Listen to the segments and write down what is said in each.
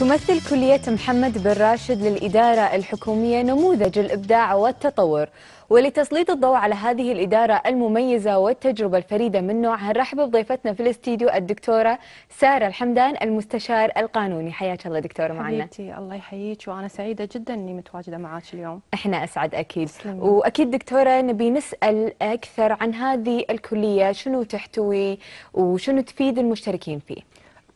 تمثل كلية محمد بن راشد للإدارة الحكومية نموذج الإبداع والتطور ولتسليط الضوء على هذه الإدارة المميزة والتجربة الفريدة من نوعها نرحب بضيفتنا في الاستديو الدكتورة سارة الحمدان المستشار القانوني حياك الله دكتورة معنا حبيبتي الله يحييك وأنا سعيدة جدا أني متواجدة معك اليوم احنا أسعد أكيد سلمي. وأكيد دكتورة نبي نسأل أكثر عن هذه الكلية شنو تحتوي وشنو تفيد المشتركين فيه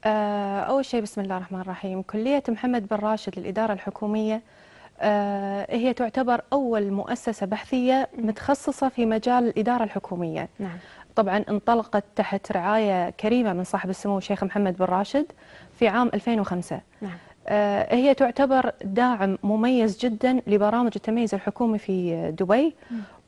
آه، أول شيء بسم الله الرحمن الرحيم كلية محمد بن راشد للإدارة الحكومية آه، هي تعتبر أول مؤسسة بحثية متخصصة في مجال الإدارة الحكومية نعم. طبعا انطلقت تحت رعاية كريمة من صاحب السمو الشيخ محمد بن راشد في عام 2005 نعم. آه، هي تعتبر داعم مميز جدا لبرامج التميز الحكومي في دبي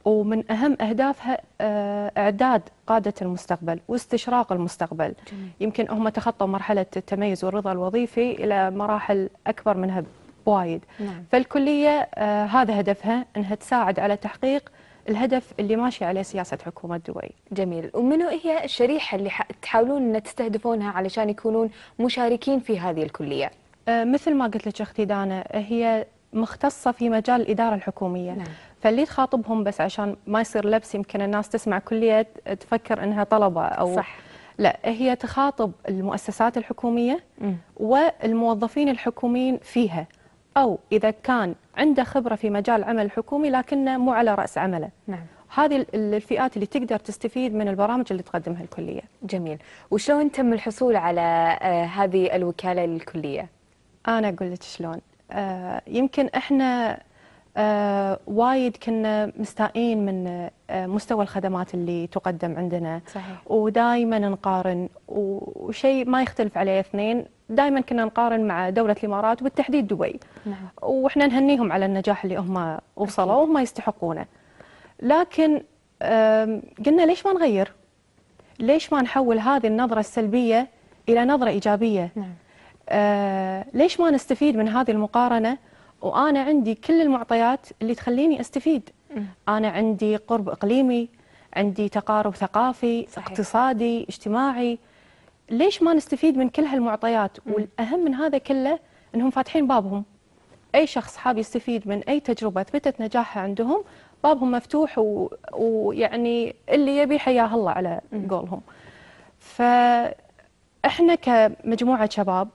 ومن أهم أهدافها آه، إعداد قادة المستقبل واستشراق المستقبل جميل. يمكن هم تخطوا مرحلة التميز والرضا الوظيفي إلى مراحل أكبر منها بوايد نعم. فالكلية آه، هذا هدفها أنها تساعد على تحقيق الهدف اللي ماشي عليه سياسة حكومة دبي جميل ومنو هي الشريحة اللي تحاولون أن تستهدفونها علشان يكونون مشاركين في هذه الكلية آه، مثل ما قلت لك اختي دانا هي مختصة في مجال الإدارة الحكومية نعم. فاللي تخاطبهم بس عشان ما يصير لبس يمكن الناس تسمع كلية تفكر أنها طلبة أو صح. لا هي تخاطب المؤسسات الحكومية م. والموظفين الحكوميين فيها أو إذا كان عنده خبرة في مجال عمل حكومي لكنه مو على رأس عمله نعم. هذه الفئات اللي تقدر تستفيد من البرامج اللي تقدمها الكلية جميل وشلون تم الحصول على آه، هذه الوكالة للكلية؟ أنا أقول لك شلون آه، يمكن احنا آه، وايد كنا مستائين من آه، مستوى الخدمات اللي تقدم عندنا صحيح. ودائما نقارن وشيء ما يختلف عليه اثنين دائما كنا نقارن مع دولة الإمارات وبالتحديد دبي نعم. وإحنا نهنيهم على النجاح اللي هم وصلوا وهم يستحقونه لكن قلنا ليش ما نغير ليش ما نحول هذه النظرة السلبية إلى نظرة إيجابية نعم. آه، ليش ما نستفيد من هذه المقارنه وانا عندي كل المعطيات اللي تخليني استفيد انا عندي قرب اقليمي عندي تقارب ثقافي صحيح. اقتصادي اجتماعي ليش ما نستفيد من كل هالمعطيات والاهم من هذا كله انهم فاتحين بابهم اي شخص حاب يستفيد من اي تجربه اثبتت نجاحها عندهم بابهم مفتوح و... ويعني اللي يبي حياه الله على قولهم فاحنا كمجموعه شباب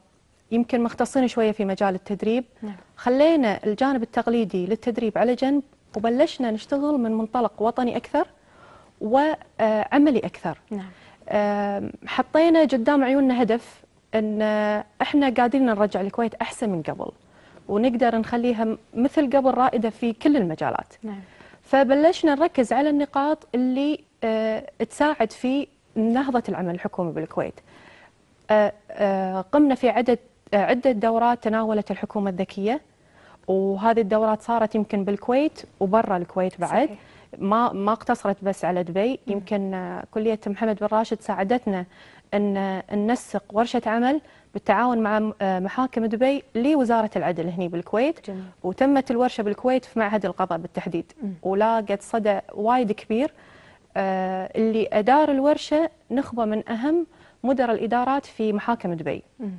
يمكن مختصين شوية في مجال التدريب نعم. خلينا الجانب التقليدي للتدريب على جنب وبلشنا نشتغل من منطلق وطني أكثر وعملي أكثر نعم. حطينا قدام عيوننا هدف أن إحنا قادرين نرجع الكويت أحسن من قبل ونقدر نخليها مثل قبل رائدة في كل المجالات نعم. فبلشنا نركز على النقاط اللي آه، تساعد في نهضة العمل الحكومي بالكويت آه، آه، قمنا في عدد عدة دورات تناولت الحكومة الذكية وهذه الدورات صارت يمكن بالكويت وبرا الكويت بعد صحيح. ما ما اقتصرت بس على دبي يمكن كليه محمد بن راشد ساعدتنا ان ننسق ورشه عمل بالتعاون مع محاكم دبي لوزاره العدل هنا بالكويت جميل. وتمت الورشه بالكويت في معهد القضاء بالتحديد ولاقت صدى وايد كبير آه، اللي ادار الورشه نخبه من اهم مدراء الادارات في محاكم دبي مم.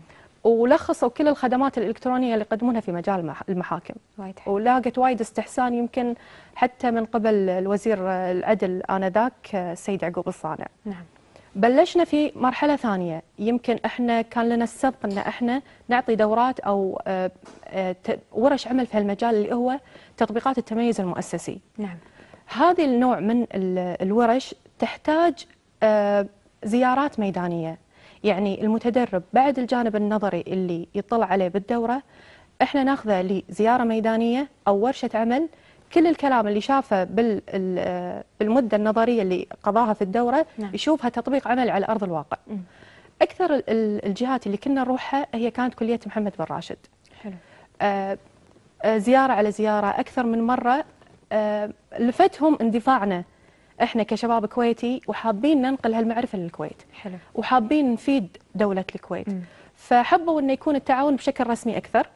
ولخصوا كل الخدمات الالكترونيه اللي يقدمونها في مجال المحاكم وايد ولاقت وايد استحسان يمكن حتى من قبل الوزير العدل انذاك آه، السيد يعقوب الصانع نعم بلشنا في مرحله ثانيه يمكن احنا كان لنا السبق ان احنا نعطي دورات او آه، آه، ورش عمل في هالمجال اللي هو تطبيقات التميز المؤسسي نعم هذه النوع من الورش تحتاج زيارات ميدانيه يعني المتدرب بعد الجانب النظري اللي يطلع عليه بالدورة احنا ناخذه لزيارة ميدانية أو ورشة عمل كل الكلام اللي شافه بالمدة النظرية اللي قضاها في الدورة نعم. يشوفها تطبيق عمل على أرض الواقع مم. أكثر الجهات اللي كنا نروحها هي كانت كلية محمد بن راشد حلو. آه, آه، زيارة على زيارة أكثر من مرة آه لفتهم اندفاعنا احنا كشباب كويتي وحابين ننقل هالمعرفه للكويت حلو وحابين نفيد دوله الكويت م. فحبوا انه يكون التعاون بشكل رسمي اكثر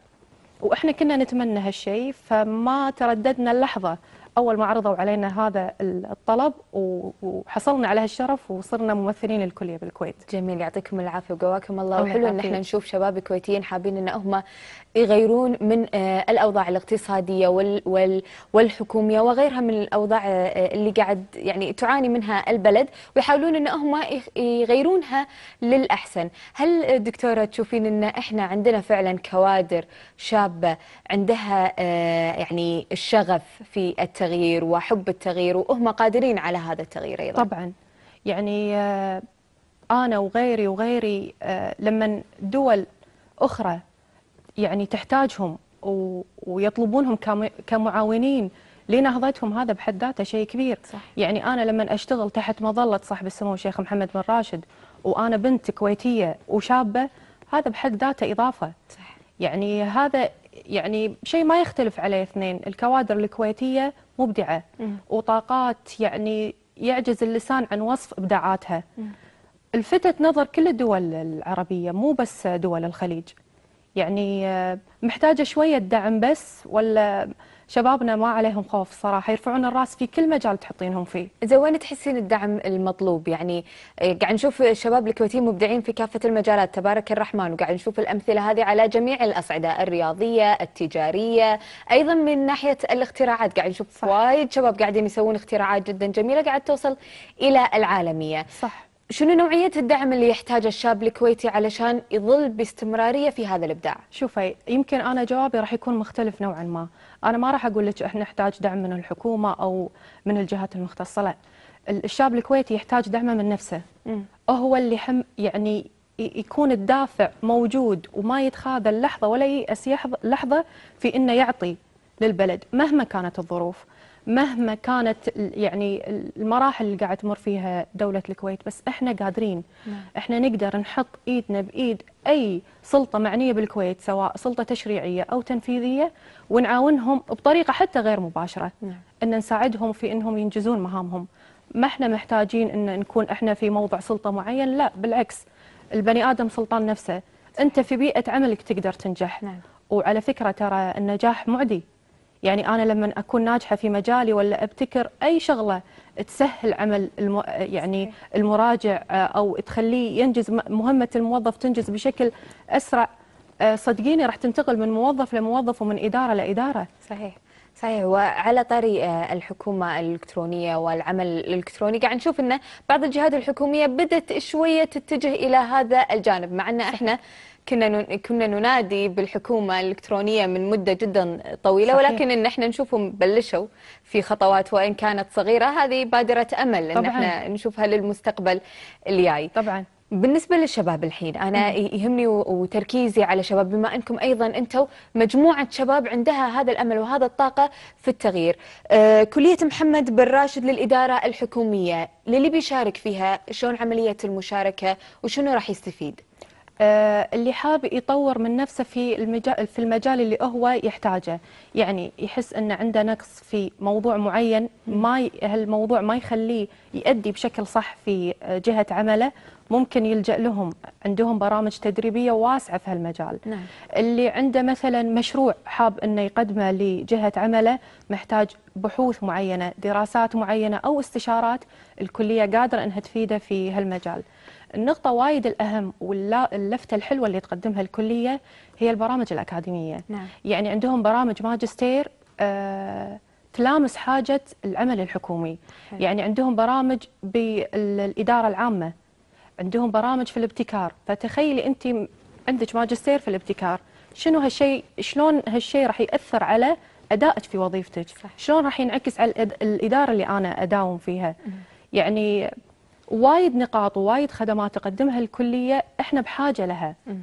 واحنا كنا نتمنى هالشيء فما ترددنا اللحظه اول ما عرضوا علينا هذا الطلب وحصلنا على هالشرف وصرنا ممثلين الكليه بالكويت. جميل يعطيكم العافيه وقواكم الله وحلو ان احنا نشوف شباب كويتيين حابين ان هم يغيرون من آه، الاوضاع الاقتصاديه وال وال والحكوميه وغيرها من الاوضاع آه، اللي قاعد يعني تعاني منها البلد ويحاولون ان هم يغيرونها للاحسن. هل دكتوره تشوفين ان احنا عندنا فعلا كوادر شابه عندها آه، يعني الشغف في التغيير؟ التغيير وحب التغيير وهم قادرين على هذا التغيير أيضا طبعا يعني آه، أنا وغيري وغيري آه، لما دول أخرى يعني تحتاجهم ويطلبونهم كمعاونين لنهضتهم هذا بحد ذاته شيء كبير صح. يعني أنا لما أشتغل تحت مظلة صاحب السمو الشيخ محمد بن راشد وأنا بنت كويتية وشابة هذا بحد ذاته إضافة صح. يعني هذا يعني شيء ما يختلف عليه اثنين الكوادر الكويتية مبدعة مم. وطاقات يعني يعجز اللسان عن وصف إبداعاتها مم. الفتت نظر كل الدول العربية مو بس دول الخليج يعني آه، محتاجة شوية دعم بس ولا شبابنا ما عليهم خوف صراحه يرفعون الراس في كل مجال تحطينهم فيه. زين وين تحسين الدعم المطلوب يعني إيه، قاعد نشوف الشباب الكويتيين مبدعين في كافه المجالات تبارك الرحمن وقاعد نشوف الامثله هذه على جميع الاصعده الرياضيه، التجاريه، ايضا من ناحيه الاختراعات قاعد نشوف وايد شباب قاعدين يسوون اختراعات جدا جميله قاعد توصل الى العالميه. صح. شنو نوعية الدعم اللي يحتاجه الشاب الكويتي علشان يظل باستمرارية في هذا الإبداع؟ شوفي يمكن أنا جوابي راح يكون مختلف نوعا ما، أنا ما راح أقول لك إحنا نحتاج دعم من الحكومة أو من الجهات المختصة، لا. الشاب الكويتي يحتاج دعمه من نفسه. م. هو اللي حم يعني يكون الدافع موجود وما يتخاذل لحظة ولا يأس لحظة في إنه يعطي للبلد مهما كانت الظروف. مهما كانت يعني المراحل اللي قاعد تمر فيها دولة الكويت بس احنا قادرين نعم. احنا نقدر نحط ايدنا بايد اي سلطة معنية بالكويت سواء سلطة تشريعية او تنفيذية ونعاونهم بطريقة حتى غير مباشرة نعم. ان نساعدهم في انهم ينجزون مهامهم ما احنا محتاجين ان نكون احنا في موضع سلطة معين لا بالعكس البني ادم سلطان نفسه انت في بيئة عملك تقدر تنجح نعم. وعلى فكرة ترى النجاح معدي يعني أنا لما أكون ناجحة في مجالي ولا أبتكر أي شغلة تسهل عمل الم... يعني المراجع آه، أو تخليه ينجز مهمة الموظف تنجز بشكل أسرع آه، صدقيني راح تنتقل من موظف لموظف ومن إدارة لإدارة صحيح صحيح وعلى طري آه، الحكومة الإلكترونية والعمل الإلكتروني قاعد نشوف أن بعض الجهات الحكومية بدأت شوية تتجه إلى هذا الجانب مع أن إحنا كنا كنا ننادي بالحكومه الالكترونيه من مده جدا طويله صحيح. ولكن ان احنا نشوفهم بلشوا في خطوات وان كانت صغيره هذه بادره امل طبعاً. ان احنا نشوفها للمستقبل الجاي طبعا بالنسبة للشباب الحين أنا يهمني وتركيزي على شباب بما أنكم أيضا أنتم مجموعة شباب عندها هذا الأمل وهذا الطاقة في التغيير آه، كلية محمد بن راشد للإدارة الحكومية للي بيشارك فيها شلون عملية المشاركة وشنو راح يستفيد آه، اللي حاب يطور من نفسه في المجال في المجال اللي هو يحتاجه يعني يحس ان عنده نقص في موضوع معين ما هالموضوع ما يخليه يؤدي بشكل صح في جهه عمله ممكن يلجأ لهم عندهم برامج تدريبية واسعة في هالمجال نعم. اللي عنده مثلا مشروع حاب أنه يقدمه لجهة عمله محتاج بحوث معينة دراسات معينة أو استشارات الكلية قادرة أنها تفيده في هالمجال النقطة وايد الأهم واللفتة الحلوة اللي تقدمها الكلية هي البرامج الأكاديمية نعم. يعني عندهم برامج ماجستير آه تلامس حاجة العمل الحكومي حلو. يعني عندهم برامج بالإدارة العامة عندهم برامج في الابتكار فتخيلي انت عندك ماجستير في الابتكار شنو هالشيء شلون هالشيء راح ياثر على ادائك في وظيفتك صح. شلون راح ينعكس على الاداره اللي انا اداوم فيها يعني وايد نقاط ووايد خدمات تقدمها الكليه احنا بحاجه لها م.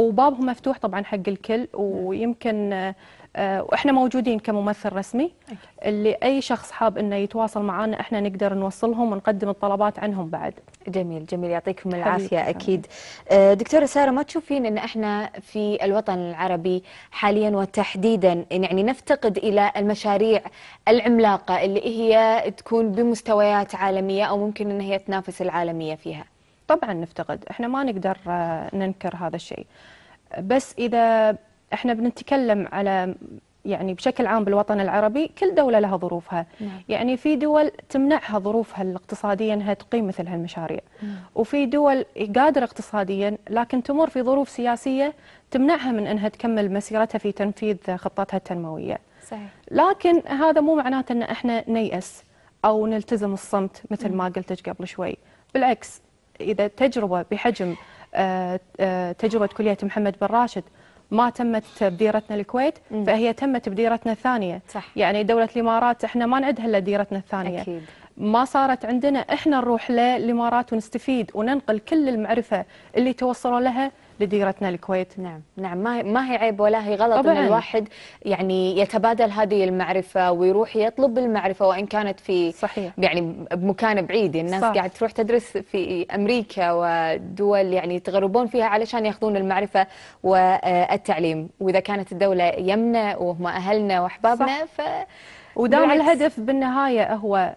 وبابهم مفتوح طبعا حق الكل نعم. ويمكن واحنا آه، آه، موجودين كممثل رسمي اللي اي شخص حاب انه يتواصل معنا احنا نقدر نوصلهم ونقدم الطلبات عنهم بعد. جميل جميل يعطيكم العافيه اكيد. آه، دكتوره ساره ما تشوفين ان احنا في الوطن العربي حاليا وتحديدا يعني نفتقد الى المشاريع العملاقه اللي هي تكون بمستويات عالميه او ممكن ان هي تنافس العالميه فيها. طبعا نفتقد احنا ما نقدر آه، ننكر هذا الشيء بس اذا احنا بنتكلم على يعني بشكل عام بالوطن العربي كل دولة لها ظروفها نعم. يعني في دول تمنعها ظروفها الاقتصادية أنها تقيم مثل هالمشاريع نعم. وفي دول قادرة اقتصاديا لكن تمر في ظروف سياسية تمنعها من أنها تكمل مسيرتها في تنفيذ خطتها التنموية صحيح. لكن هذا مو معناته أن احنا نيأس أو نلتزم الصمت مثل نعم. ما قلتك قبل شوي بالعكس إذا تجربة بحجم آه، آه، تجربة كلية محمد بن راشد ما تمت بديرتنا الكويت فهي تمت بديرتنا الثانية صح. يعني دولة الإمارات احنا ما نعدها إلا ديرتنا الثانية أكيد. ما صارت عندنا احنا نروح للإمارات ونستفيد وننقل كل المعرفة اللي توصلوا لها بديرتنا الكويت نعم نعم ما ما هي عيب ولا هي غلط طبعاً. ان الواحد يعني يتبادل هذه المعرفه ويروح يطلب المعرفه وان كانت في صحيح. يعني بمكان بعيد الناس صح. قاعد تروح تدرس في امريكا ودول يعني يتغربون فيها علشان ياخذون المعرفه والتعليم واذا كانت الدوله يمنا وهم اهلنا واحبابنا ف ودام الهدف بالنهايه هو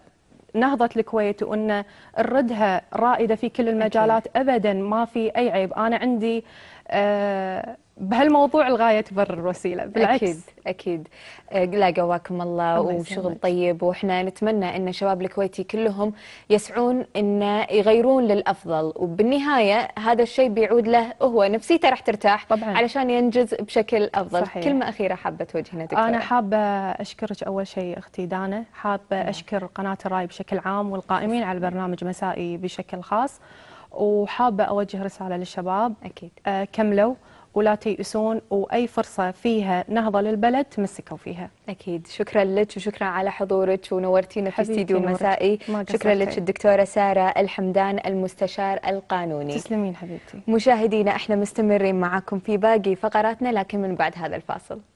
نهضة الكويت وان الردها رائده في كل المجالات ابدا ما في اي عيب انا عندي آه بهالموضوع الغايه تبرر الوسيله بالعكس اكيد اكيد أه، لا قواكم الله, الله وشغل طيب واحنا نتمنى ان الشباب الكويتي كلهم يسعون ان يغيرون للافضل وبالنهايه هذا الشيء بيعود له هو نفسيته راح ترتاح طبعا علشان ينجز بشكل افضل صحيح. كلمه اخيره حابه توجهنا دكتوره انا حابه اشكرك اول شيء اختي دانا حابه نعم. اشكر قناه الراي بشكل عام والقائمين على البرنامج مسائي بشكل خاص وحابه اوجه رساله للشباب اكيد آه كملوا ولا تيأسون واي فرصه فيها نهضه للبلد تمسكوا فيها. اكيد شكرا لك وشكرا على حضورك ونورتينا في استديو مسائي شكرا لك الدكتوره ساره الحمدان المستشار القانوني. تسلمين حبيبتي. مشاهدينا احنا مستمرين معكم في باقي فقراتنا لكن من بعد هذا الفاصل.